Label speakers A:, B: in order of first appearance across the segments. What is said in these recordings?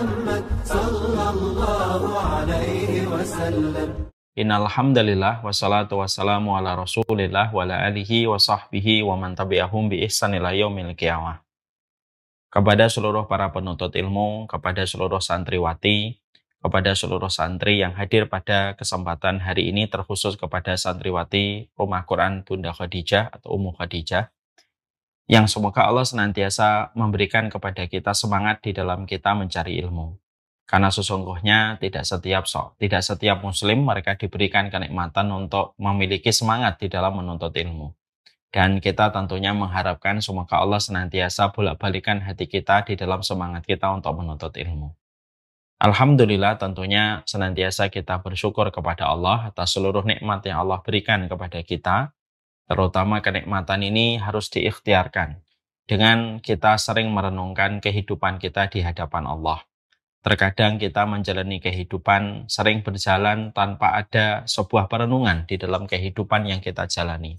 A: Muhammad sallallahu alaihi wasallam. Innalhamdalillah wassalatu wassalamu ala rasulillah wa ala alihi wa sahbihi wa man tabi'ahum bi ila yaumil qiyamah. Kepada seluruh para penuntut ilmu, kepada seluruh santriwati, kepada seluruh santri yang hadir pada kesempatan hari ini terkhusus kepada santriwati Rumah Quran Bunda Khadijah atau Ummu Khadijah yang semoga Allah senantiasa memberikan kepada kita semangat di dalam kita mencari ilmu. Karena sesungguhnya tidak setiap sok, tidak setiap muslim mereka diberikan kenikmatan untuk memiliki semangat di dalam menuntut ilmu. Dan kita tentunya mengharapkan semoga Allah senantiasa bolak-balikan hati kita di dalam semangat kita untuk menuntut ilmu. Alhamdulillah tentunya senantiasa kita bersyukur kepada Allah atas seluruh nikmat yang Allah berikan kepada kita Terutama kenikmatan ini harus diikhtiarkan dengan kita sering merenungkan kehidupan kita di hadapan Allah. Terkadang kita menjalani kehidupan sering berjalan tanpa ada sebuah perenungan di dalam kehidupan yang kita jalani.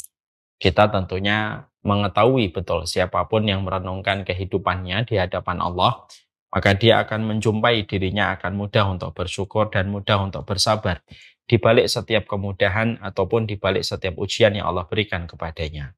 A: Kita tentunya mengetahui betul siapapun yang merenungkan kehidupannya di hadapan Allah, maka dia akan menjumpai dirinya akan mudah untuk bersyukur dan mudah untuk bersabar di balik setiap kemudahan ataupun di balik setiap ujian yang Allah berikan kepadanya.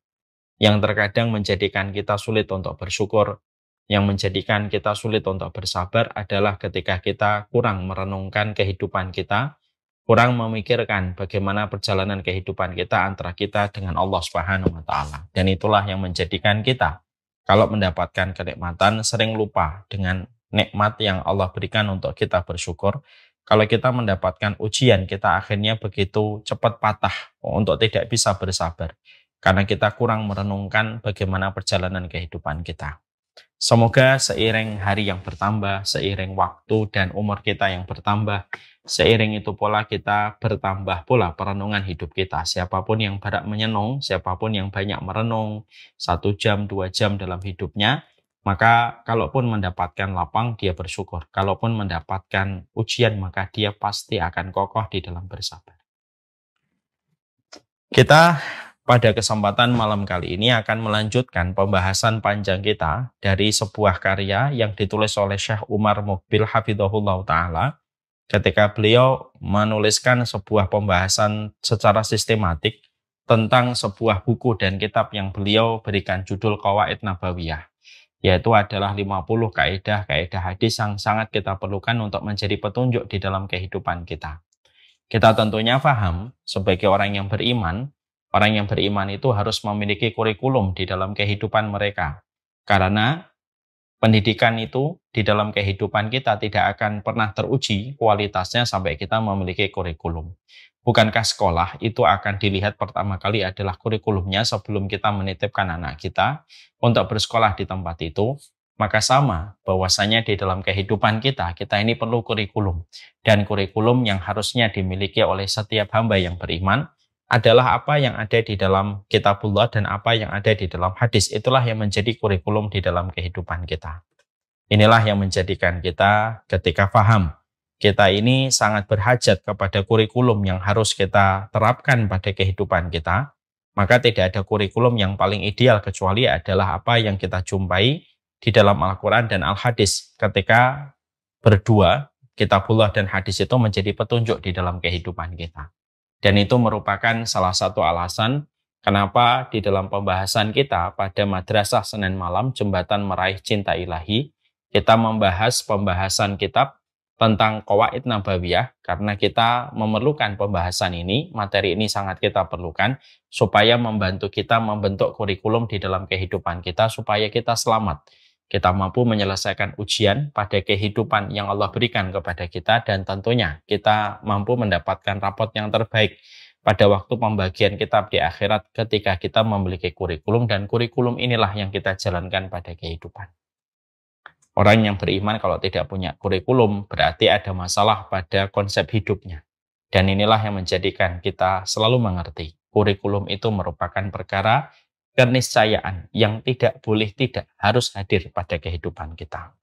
A: Yang terkadang menjadikan kita sulit untuk bersyukur, yang menjadikan kita sulit untuk bersabar adalah ketika kita kurang merenungkan kehidupan kita, kurang memikirkan bagaimana perjalanan kehidupan kita antara kita dengan Allah Subhanahu wa taala. Dan itulah yang menjadikan kita kalau mendapatkan kenikmatan sering lupa dengan nikmat yang Allah berikan untuk kita bersyukur kalau kita mendapatkan ujian, kita akhirnya begitu cepat patah untuk tidak bisa bersabar. Karena kita kurang merenungkan bagaimana perjalanan kehidupan kita. Semoga seiring hari yang bertambah, seiring waktu dan umur kita yang bertambah, seiring itu pola kita bertambah pola perenungan hidup kita. Siapapun yang banyak menyenung, siapapun yang banyak merenung, satu jam, dua jam dalam hidupnya, maka kalaupun mendapatkan lapang, dia bersyukur. Kalaupun mendapatkan ujian, maka dia pasti akan kokoh di dalam bersabar. Kita pada kesempatan malam kali ini akan melanjutkan pembahasan panjang kita dari sebuah karya yang ditulis oleh Syekh Umar Mukbil Hafidhullah Ta'ala ketika beliau menuliskan sebuah pembahasan secara sistematik tentang sebuah buku dan kitab yang beliau berikan judul Kawaid Nabawiyah yaitu adalah 50 kaidah-kaidah hadis yang sangat kita perlukan untuk menjadi petunjuk di dalam kehidupan kita. Kita tentunya paham sebagai orang yang beriman, orang yang beriman itu harus memiliki kurikulum di dalam kehidupan mereka. Karena pendidikan itu di dalam kehidupan kita tidak akan pernah teruji kualitasnya sampai kita memiliki kurikulum. Bukankah sekolah itu akan dilihat pertama kali adalah kurikulumnya sebelum kita menitipkan anak kita untuk bersekolah di tempat itu? Maka sama bahwasanya di dalam kehidupan kita, kita ini perlu kurikulum. Dan kurikulum yang harusnya dimiliki oleh setiap hamba yang beriman adalah apa yang ada di dalam kitabullah dan apa yang ada di dalam hadis. Itulah yang menjadi kurikulum di dalam kehidupan kita. Inilah yang menjadikan kita ketika faham. Kita ini sangat berhajat kepada kurikulum yang harus kita terapkan pada kehidupan kita. Maka tidak ada kurikulum yang paling ideal kecuali adalah apa yang kita jumpai di dalam Al-Quran dan Al-Hadis. Ketika berdua, kitabullah dan hadis itu menjadi petunjuk di dalam kehidupan kita. Dan itu merupakan salah satu alasan kenapa di dalam pembahasan kita pada Madrasah Senin Malam Jembatan Meraih Cinta Ilahi, kita membahas pembahasan kitab tentang Qawaid Nabawiyah karena kita memerlukan pembahasan ini, materi ini sangat kita perlukan supaya membantu kita membentuk kurikulum di dalam kehidupan kita supaya kita selamat kita mampu menyelesaikan ujian pada kehidupan yang Allah berikan kepada kita dan tentunya kita mampu mendapatkan rapot yang terbaik pada waktu pembagian kitab di akhirat ketika kita memiliki kurikulum dan kurikulum inilah yang kita jalankan pada kehidupan. Orang yang beriman kalau tidak punya kurikulum berarti ada masalah pada konsep hidupnya. Dan inilah yang menjadikan kita selalu mengerti kurikulum itu merupakan perkara keniscayaan yang tidak boleh tidak harus hadir pada kehidupan kita.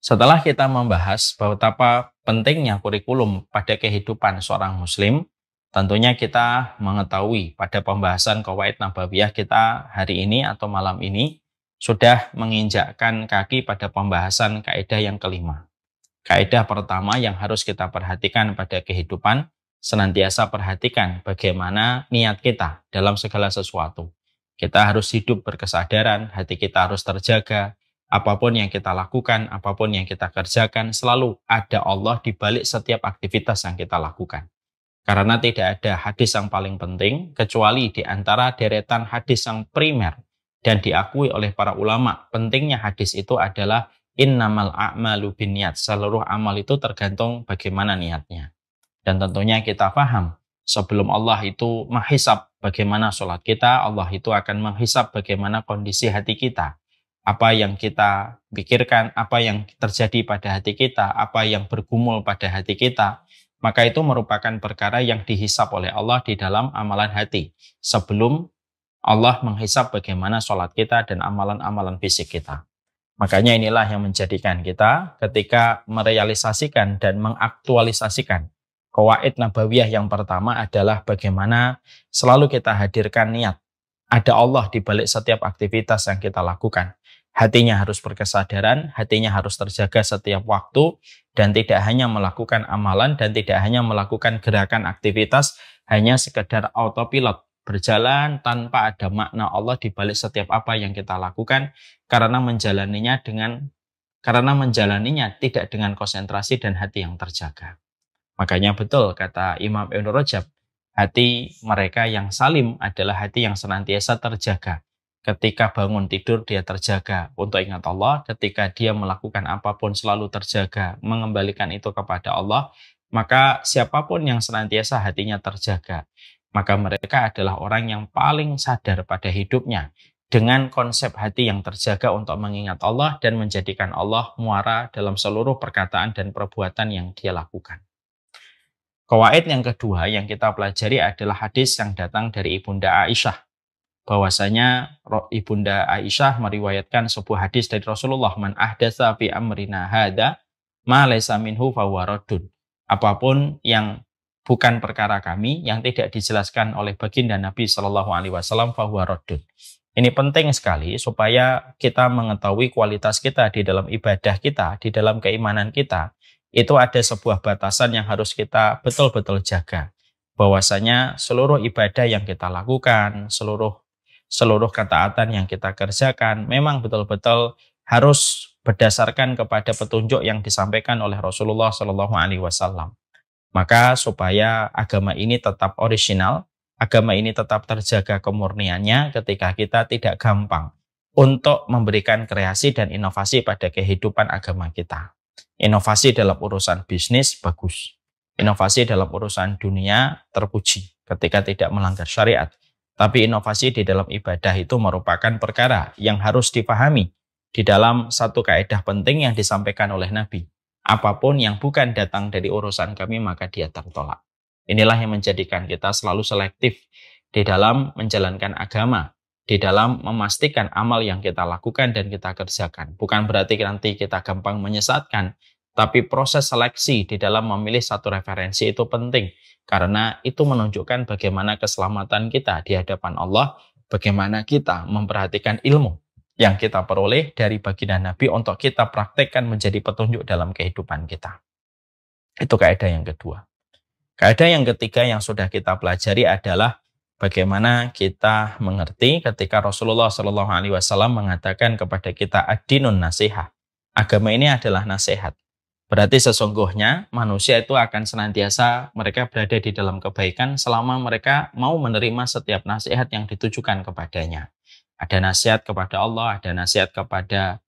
A: Setelah kita membahas betapa pentingnya kurikulum pada kehidupan seorang muslim, tentunya kita mengetahui pada pembahasan Kawaid Nabawiyah kita hari ini atau malam ini sudah menginjakkan kaki pada pembahasan kaidah yang kelima. Kaidah pertama yang harus kita perhatikan pada kehidupan senantiasa perhatikan bagaimana niat kita dalam segala sesuatu. Kita harus hidup berkesadaran, hati kita harus terjaga. Apapun yang kita lakukan, apapun yang kita kerjakan, selalu ada Allah di balik setiap aktivitas yang kita lakukan. Karena tidak ada hadis yang paling penting, kecuali di antara deretan hadis yang primer dan diakui oleh para ulama. Pentingnya hadis itu adalah innamal a'malu niat. Seluruh amal itu tergantung bagaimana niatnya. Dan tentunya kita paham sebelum Allah itu menghisap bagaimana sholat kita, Allah itu akan menghisap bagaimana kondisi hati kita. Apa yang kita pikirkan, apa yang terjadi pada hati kita, apa yang bergumul pada hati kita, maka itu merupakan perkara yang dihisap oleh Allah di dalam amalan hati sebelum Allah menghisap bagaimana sholat kita dan amalan-amalan fisik kita. Makanya inilah yang menjadikan kita ketika merealisasikan dan mengaktualisasikan Kawaid Nabawiyah yang pertama adalah bagaimana selalu kita hadirkan niat. Ada Allah di balik setiap aktivitas yang kita lakukan. Hatinya harus berkesadaran, hatinya harus terjaga setiap waktu, dan tidak hanya melakukan amalan, dan tidak hanya melakukan gerakan aktivitas, hanya sekedar autopilot, berjalan tanpa ada makna Allah di balik setiap apa yang kita lakukan, karena menjalaninya dengan karena menjalaninya tidak dengan konsentrasi dan hati yang terjaga. Makanya betul kata Imam Ibn Rajab, hati mereka yang salim adalah hati yang senantiasa terjaga. Ketika bangun tidur dia terjaga untuk ingat Allah, ketika dia melakukan apapun selalu terjaga, mengembalikan itu kepada Allah, maka siapapun yang senantiasa hatinya terjaga, maka mereka adalah orang yang paling sadar pada hidupnya dengan konsep hati yang terjaga untuk mengingat Allah dan menjadikan Allah muara dalam seluruh perkataan dan perbuatan yang dia lakukan. Kawaid yang kedua yang kita pelajari adalah hadis yang datang dari Ibunda Aisyah. Bahwasanya Ibunda Aisyah meriwayatkan sebuah hadis dari Rasulullah man ahdasa fi amrina hada ma laysa minhu fawaradun. Apapun yang bukan perkara kami yang tidak dijelaskan oleh baginda Nabi Shallallahu alaihi wasallam fawaradun. Ini penting sekali supaya kita mengetahui kualitas kita di dalam ibadah kita, di dalam keimanan kita, itu ada sebuah batasan yang harus kita betul-betul jaga. Bahwasanya seluruh ibadah yang kita lakukan, seluruh seluruh ketaatan yang kita kerjakan memang betul-betul harus berdasarkan kepada petunjuk yang disampaikan oleh Rasulullah Shallallahu Alaihi Wasallam. Maka supaya agama ini tetap original, agama ini tetap terjaga kemurniannya ketika kita tidak gampang untuk memberikan kreasi dan inovasi pada kehidupan agama kita. Inovasi dalam urusan bisnis bagus. Inovasi dalam urusan dunia terpuji ketika tidak melanggar syariat. Tapi inovasi di dalam ibadah itu merupakan perkara yang harus dipahami di dalam satu kaidah penting yang disampaikan oleh Nabi. Apapun yang bukan datang dari urusan kami maka dia tertolak. Inilah yang menjadikan kita selalu selektif di dalam menjalankan agama di dalam memastikan amal yang kita lakukan dan kita kerjakan. Bukan berarti nanti kita gampang menyesatkan, tapi proses seleksi di dalam memilih satu referensi itu penting karena itu menunjukkan bagaimana keselamatan kita di hadapan Allah, bagaimana kita memperhatikan ilmu yang kita peroleh dari baginda Nabi untuk kita praktekkan menjadi petunjuk dalam kehidupan kita. Itu kaidah yang kedua. Kaidah yang ketiga yang sudah kita pelajari adalah bagaimana kita mengerti ketika Rasulullah Shallallahu Alaihi Wasallam mengatakan kepada kita adinun nasihat. Agama ini adalah nasihat. Berarti sesungguhnya manusia itu akan senantiasa mereka berada di dalam kebaikan selama mereka mau menerima setiap nasihat yang ditujukan kepadanya. Ada nasihat kepada Allah, ada nasihat kepada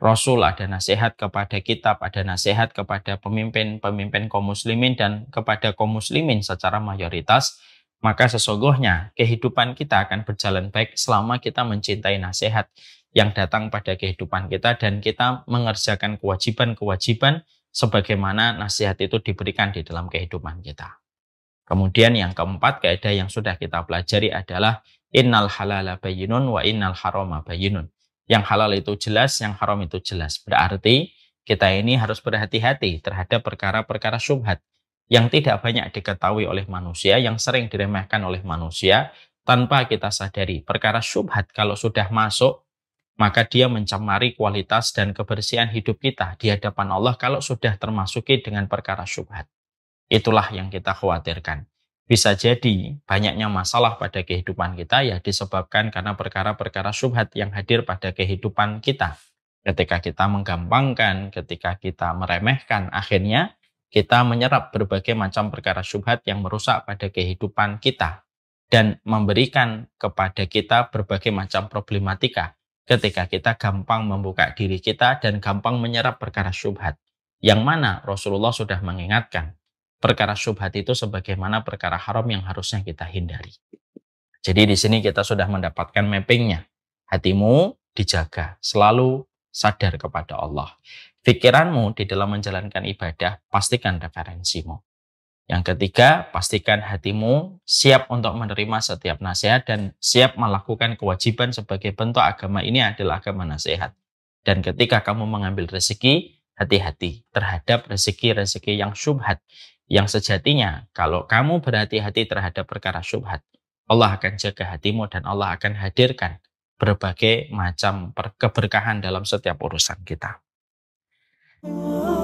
A: Rasul, ada nasihat kepada kitab, ada nasihat kepada pemimpin-pemimpin kaum muslimin dan kepada kaum muslimin secara mayoritas maka sesungguhnya kehidupan kita akan berjalan baik selama kita mencintai nasihat yang datang pada kehidupan kita dan kita mengerjakan kewajiban-kewajiban sebagaimana nasihat itu diberikan di dalam kehidupan kita. Kemudian yang keempat kaidah yang sudah kita pelajari adalah innal halala bayinun wa innal harama bayinun. Yang halal itu jelas, yang haram itu jelas. Berarti kita ini harus berhati-hati terhadap perkara-perkara syubhat yang tidak banyak diketahui oleh manusia, yang sering diremehkan oleh manusia tanpa kita sadari. Perkara syubhat kalau sudah masuk, maka dia mencemari kualitas dan kebersihan hidup kita di hadapan Allah kalau sudah termasuki dengan perkara syubhat. Itulah yang kita khawatirkan. Bisa jadi banyaknya masalah pada kehidupan kita ya disebabkan karena perkara-perkara syubhat yang hadir pada kehidupan kita. Ketika kita menggampangkan, ketika kita meremehkan, akhirnya kita menyerap berbagai macam perkara syubhat yang merusak pada kehidupan kita dan memberikan kepada kita berbagai macam problematika ketika kita gampang membuka diri kita dan gampang menyerap perkara syubhat. Yang mana Rasulullah sudah mengingatkan perkara syubhat itu sebagaimana perkara haram yang harusnya kita hindari. Jadi di sini kita sudah mendapatkan mappingnya. Hatimu dijaga, selalu sadar kepada Allah. Pikiranmu di dalam menjalankan ibadah, pastikan referensimu. Yang ketiga, pastikan hatimu siap untuk menerima setiap nasihat dan siap melakukan kewajiban sebagai bentuk agama ini adalah agama nasihat. Dan ketika kamu mengambil rezeki, hati-hati terhadap rezeki-rezeki yang syubhat. Yang sejatinya, kalau kamu berhati-hati terhadap perkara syubhat, Allah akan jaga hatimu dan Allah akan hadirkan berbagai macam keberkahan dalam setiap urusan kita. Oh.